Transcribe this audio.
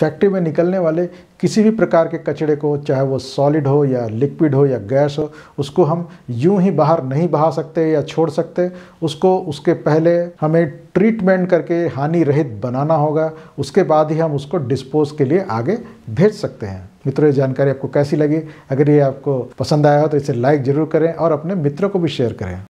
factory में निकलने वाले किसी भी प्रकार के कचड़े को चाहे वो सॉलिड हो या लिक्विड हो या गैस हो उसको हम यूं ही बाहर नहीं बहा सकते या छोड़ सकते उसको उसके पहले हमें ट्रीटमेंट करके हानि रहित बनाना होगा उसके बाद ही हम उसको डिस्पोज के लिए आगे भेज सकते हैं मित्रों ये जानकारी आपको कैसी लगी अगर ये आपको पसंद आया हो तो इसे लाइक ज़रूर करें और अपने मित्रों को भी शेयर करें